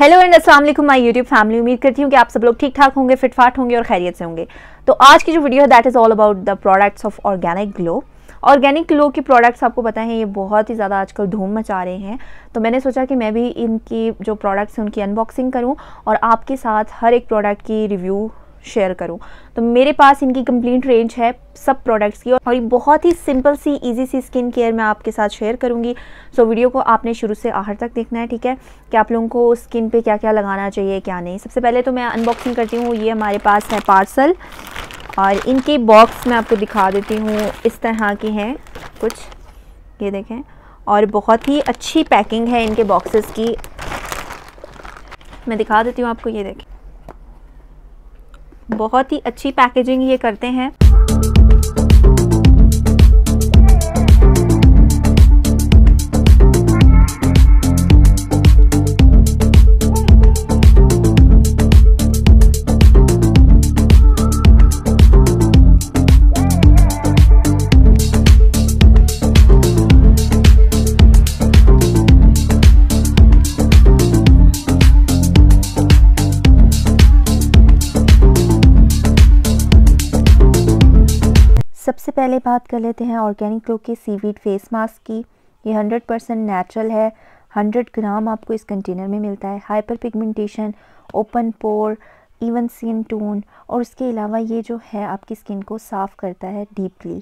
hello and अस्सलाम वालेकुम my YouTube family उम्मीद करती हूँ कि आप सब लोग ठीक ठाक होंगे फिटफाट होंगे और खैरियत से होंगे तो आज की जो वीडियो है that is all about the products of organic glow organic glow के प्रोडक्ट्स आपको पता है ये बहुत ही ज़्यादा आजकल धूम मचा रहे हैं तो मैंने सोचा कि मैं भी इनकी जो प्रोडक्ट्स हैं उनकी अनबॉक्सिंग करूँ और आपके साथ हर एक प्रोडक्ट की रिव्यू शेयर करूँ तो मेरे पास इनकी कंप्लीट रेंज है सब प्रोडक्ट्स की और ये बहुत ही सिंपल सी इजी सी स्किन केयर मैं आपके साथ शेयर करूँगी सो वीडियो को आपने शुरू से आखिर तक देखना है ठीक है कि आप लोगों को स्किन पे क्या क्या लगाना चाहिए क्या नहीं सबसे पहले तो मैं अनबॉक्सिंग करती हूँ ये हमारे पास है पार्सल और इनके बॉक्स मैं आपको दिखा देती हूँ इस तरह के हैं कुछ ये देखें और बहुत ही अच्छी पैकिंग है इनके बॉक्सेस की मैं दिखा देती हूँ आपको ये देखें बहुत ही अच्छी पैकेजिंग ये करते हैं पहले बात कर लेते हैं ऑर्गेनिक लो के सीवीड फेस मास्क की ये 100 परसेंट नेचुरल है 100 ग्राम आपको इस कंटेनर में मिलता है hyper pigmentation open pore even skin tone और उसके अलावा ये जो है आपकी स्किन को साफ़ करता है डीपली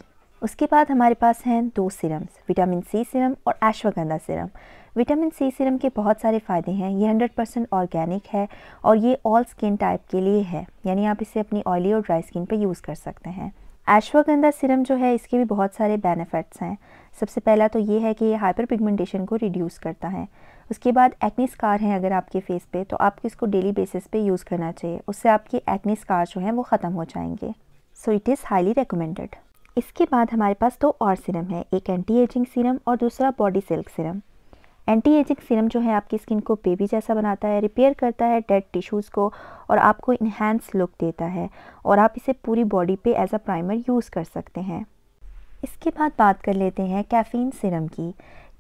उसके बाद हमारे पास हैं दो सिरम्स विटामिन सी सिरम और ashwagandha serum vitamin C serum के बहुत सारे फ़ायदे हैं ये 100 परसेंट ऑर्गेनिक है और ये ऑल स्किन टाइप के लिए है यानी आप इसे अपनी ऑयली और ड्राई स्किन पर यूज़ कर सकते हैं एश्वागंधा सिरम जो है इसके भी बहुत सारे बेनिफिट्स हैं सबसे पहला तो ये है कि ये हाइपर पिगमेंटेशन को रिड्यूस करता है उसके बाद एक्नी स्कार हैं अगर आपके फेस पे तो आपको इसको डेली बेसिस पे यूज़ करना चाहिए उससे आपके एक्नी स्कार जो हैं वो ख़त्म हो जाएंगे so it is highly recommended इसके बाद हमारे पास दो तो और सिरम है एक एंटी एजिंग सीरम और दूसरा body silk serum anti ageing serum जो है आपकी स्किन को बेबी जैसा बनाता है रिपेयर करता है डेड टिश्यूज़ को और आपको इन्हेंस लुक देता है और आप इसे पूरी बॉडी पे एज अ प्राइमर यूज़ कर सकते हैं इसके बाद बात कर लेते हैं कैफ़ीन सीरम की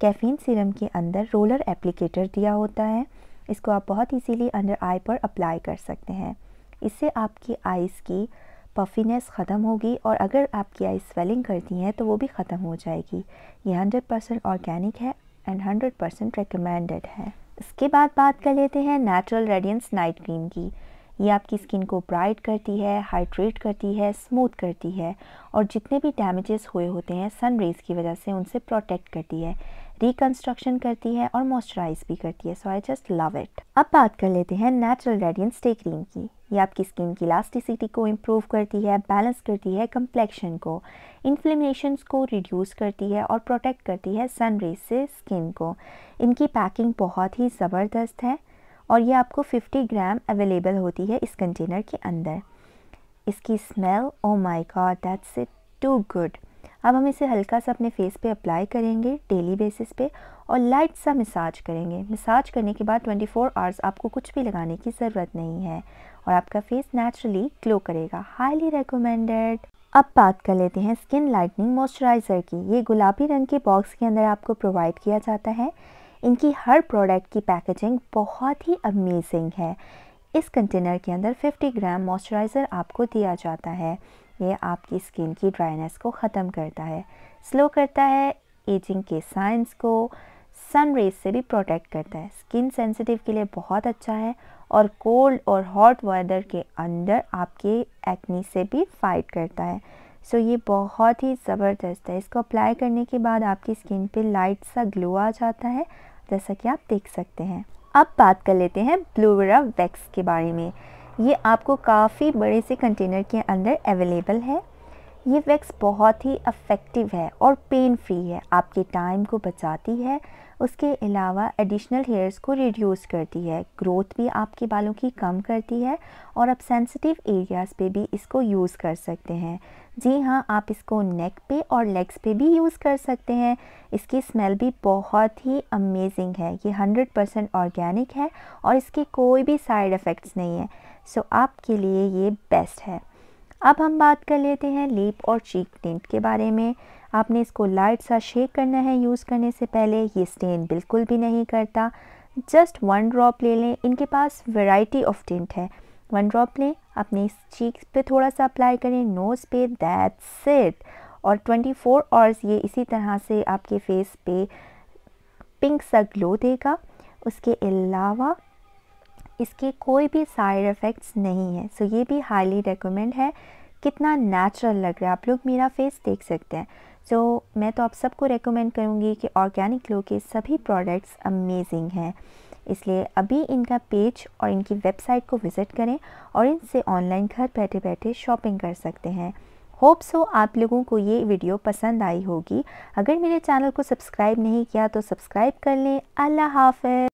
कैफ़ीन सीरम के अंदर रोलर एप्लीकेटर दिया होता है इसको आप बहुत ईजीली अंडर आई पर अप्लाई कर सकते हैं इससे आपकी आइज़ की पफीनेस ख़त्म होगी और अगर आपकी आई स्वेलिंग करती हैं तो वो भी ख़त्म हो जाएगी ये हंड्रेड परसेंट ऑर्गेनिक है एंड हंड्रेड परसेंट रिकमेंडेड है इसके बाद बात कर लेते हैं नेचुरल रेडियंस नाइट क्रीम की ये आपकी स्किन को ब्राइट करती है हाइड्रेट करती है स्मूथ करती है और जितने भी डैमेजेस हुए होते हैं सन रेज़ की वजह से उनसे प्रोटेक्ट करती है रिकन्स्ट्रक्शन करती है और मॉइस्चराइज भी करती है so I just love it अब बात कर लेते हैं नेचुरल रेडियंस डे क्रीम की ये आपकी स्किन की इलास्टिसिटी को इम्प्रूव करती है बैलेंस करती है कम्प्लेक्शन को इन्फ्लेमेशंस को रिड्यूस करती है और प्रोटेक्ट करती है रेज से स्किन को इनकी पैकिंग बहुत ही ज़बरदस्त है और ये आपको 50 ग्राम अवेलेबल होती है इस कंटेनर के अंदर इसकी smell oh my god that's it too good अब हम इसे हल्का सा अपने फेस पे अप्लाई करेंगे डेली बेसिस पे और लाइट सा मिसाज करेंगे मिसाज करने के बाद 24 आवर्स आपको कुछ भी लगाने की ज़रूरत नहीं है और आपका फेस नेचुरली ग्लो करेगा हाईली रिकमेंडेड अब बात कर लेते हैं स्किन लाइटनिंग मॉइस्चराइज़र की ये गुलाबी रंग के बॉक्स के अंदर आपको प्रोवाइड किया जाता है इनकी हर प्रोडक्ट की पैकेजिंग बहुत ही अमेजिंग है इस कंटेनर के अंदर 50 ग्राम मॉइस्चराइज़र आपको दिया जाता है ये आपकी स्किन की ड्राइनेस को ख़त्म करता है स्लो करता है एजिंग के साइंस को सन रेज से भी प्रोटेक्ट करता है स्किन सेंसिटिव के लिए बहुत अच्छा है और कोल्ड और हॉट वेदर के अंदर आपके एक्नी से भी फाइट करता है सो so, ये बहुत ही ज़बरदस्त है इसको अप्लाई करने के बाद आपकी स्किन पे लाइट सा ग्लो आ जाता है जैसा कि आप देख सकते हैं अब बात कर लेते हैं ब्लूवेरा वैक्स के बारे में ये आपको काफ़ी बड़े से कंटेनर के अंदर अवेलेबल है ये वैक्स बहुत ही अफेक्टिव है और पेन फ्री है आपके टाइम को बचाती है उसके अलावा एडिशनल हेयर्स को रिड्यूस करती है ग्रोथ भी आपके बालों की कम करती है और आप सेंसिटिव एरियाज़ पे भी इसको यूज़ कर सकते हैं जी हाँ आप इसको नेक पे और लेग्स पे भी यूज़ कर सकते हैं इसकी स्मेल भी बहुत ही अमेजिंग है ये 100% परसेंट ऑर्गेनिक है और इसके कोई भी साइड इफ़ेक्ट्स नहीं है सो आपके लिए ये बेस्ट है अब हम बात कर लेते हैं लिप और चीक टेंट के बारे में आपने इसको लाइट सा शेक करना है यूज़ करने से पहले ये स्टेन बिल्कुल भी नहीं करता जस्ट वन ड्रॉप ले लें इनके पास वैरायटी ऑफ टेंट है वन ड्रॉप लें अपने चीक पे थोड़ा सा अप्लाई करें नोज़ पे दैट सेट और 24 फोर आवर्स ये इसी तरह से आपके फेस पे पिंक सा ग्लो देगा उसके अलावा इसके कोई भी साइड इफ़ेक्ट्स नहीं है सो so ये भी हाईली रिकमेंड है कितना नेचुरल लग रहा है आप लोग मेरा फेस देख सकते हैं सो so, मैं तो आप सबको रेकमेंड करूँगी कि ऑर्गेनिक लो के सभी प्रोडक्ट्स अमेजिंग हैं इसलिए अभी इनका पेज और इनकी वेबसाइट को विज़िट करें और इनसे ऑनलाइन घर बैठे बैठे शॉपिंग कर सकते हैं होप सो आप लोगों को ये वीडियो पसंद आई होगी अगर मेरे चैनल को सब्सक्राइब नहीं किया तो सब्सक्राइब कर लें अल्लाह हाफ